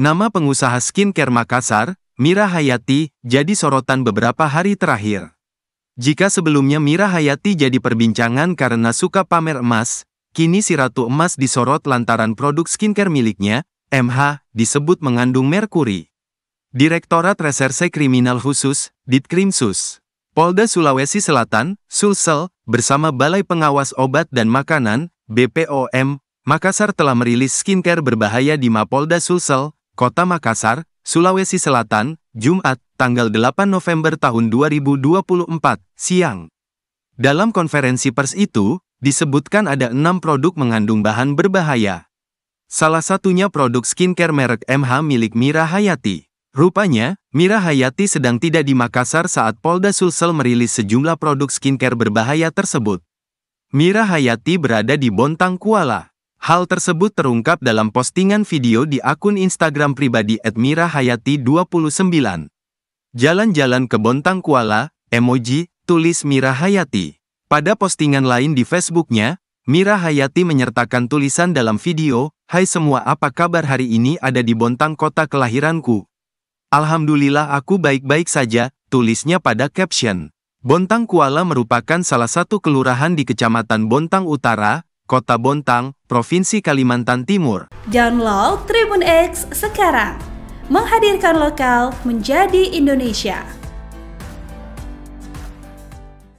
Nama pengusaha skincare Makassar, Mira Hayati, jadi sorotan beberapa hari terakhir. Jika sebelumnya Mira Hayati jadi perbincangan karena suka pamer emas, kini si ratu emas disorot lantaran produk skincare miliknya, MH, disebut mengandung merkuri. Direktorat Reserse Kriminal Khusus, Ditkrimsus, Polda Sulawesi Selatan, Sulsel, bersama Balai Pengawas Obat dan Makanan, BPOM, Makassar telah merilis skincare berbahaya di Mapolda Sulsel, Kota Makassar, Sulawesi Selatan, Jumat, tanggal 8 November tahun 2024, siang. Dalam konferensi pers itu, disebutkan ada enam produk mengandung bahan berbahaya. Salah satunya produk skincare merek MH milik Mira Hayati. Rupanya, Mira Hayati sedang tidak di Makassar saat Polda Sulsel merilis sejumlah produk skincare berbahaya tersebut. Mira Hayati berada di Bontang Kuala. Hal tersebut terungkap dalam postingan video di akun Instagram pribadi Edmira Hayati 29. Jalan-jalan ke Bontang Kuala, emoji, tulis Mira Hayati. Pada postingan lain di Facebooknya, Mira Hayati menyertakan tulisan dalam video, Hai semua apa kabar hari ini ada di Bontang kota kelahiranku. Alhamdulillah aku baik-baik saja, tulisnya pada caption. Bontang Kuala merupakan salah satu kelurahan di Kecamatan Bontang Utara, Kota Bontang, Provinsi Kalimantan Timur. Download Tribun X sekarang. Menghadirkan lokal menjadi Indonesia.